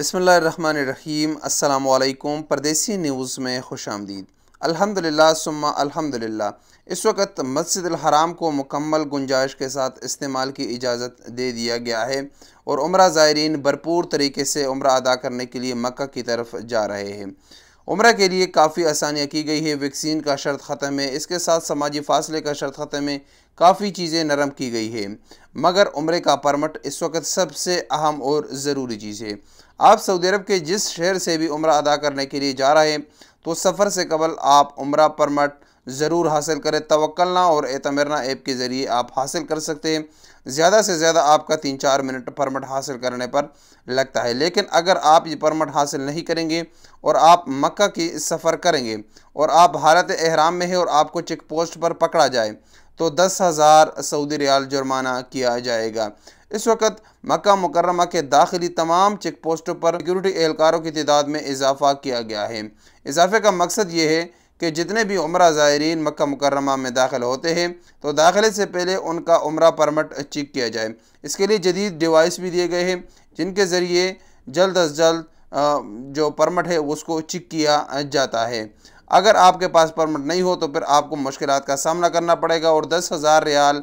बसमीम अल्लाम परदेसी न्यूज़ में खुश आमदीद अल्हम्दुलिल्लाह सुम्मा अल्हम्दुलिल्लाह इस वक्त मस्जिद हराम को मुकम्मल गुंजाइश के साथ इस्तेमाल की इजाज़त दे दिया गया है और उम्र ज़ायरीन भरपूर तरीके से उम्र अदा करने के लिए मक्का की तरफ जा रहे हैं उम्र के लिए काफ़ी आसानियाँ की गई है वैक्सीन का शर्त ख़त्म है इसके साथ समाजी फासले का शर्त ख़त्म है काफ़ी चीज़ें नरम की गई है मगर उम्र का परमट इस वक्त सबसे अहम और ज़रूरी चीज़ है आप सऊदी अरब के जिस शहर से भी उम्र अदा करने के लिए जा रहे हैं तो सफ़र से कबल आप उम्र परमट ज़रूर हासिल करें तवक्लना और एतमरना ऐप के ज़रिए आप हासिल कर सकते हैं ज़्यादा से ज़्यादा आपका तीन चार मिनट परमट हासिल करने पर लगता है लेकिन अगर आप ये परमट हासिल नहीं करेंगे और आप मक्का की सफ़र करेंगे और आप भारत एहराम में हैं और आपको चेक पोस्ट पर पकड़ा जाए तो दस हज़ार सऊदी रियाल जुर्माना किया जाएगा इस वक्त मक्का मुकरमा के दाखिली तमाम चेक पोस्टों पर सिक्योरिटी एहलकारों की तदाद में इजाफा किया गया है इजाफे का मकसद ये है कि जितने भी उम्र ज़ायरीन मक् मुकरमा में दाखिल होते हैं तो दाखिले से पहले उनका उम्र परमट चेक किया जाए इसके लिए जदीद डिवाइस भी दिए गए हैं जिनके ज़रिए जल्द अज जल्द जो परमट है उसको चेक किया जाता है अगर आपके पास परमट नहीं हो तो फिर आपको मुश्किल का सामना करना पड़ेगा और दस हज़ार रियाल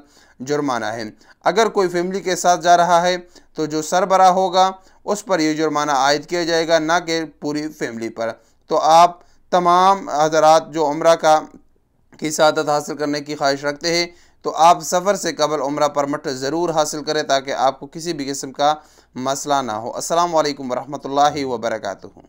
जुर्माना है अगर कोई फैमिली के साथ जा रहा है तो जो सरबरा होगा उस पर यह जुर्माना आयद किया जाएगा ना कि पूरी फैमिली पर तो आप तमाम हजरात जो उम्र का की शादत हासिल करने की ख्वाहिश रखते हैं तो आप सफ़र से कबल उम्र परमट ज़रूर हासिल करें ताकि आपको किसी भी किस्म का मसला ना हो असल वरहमल वर्का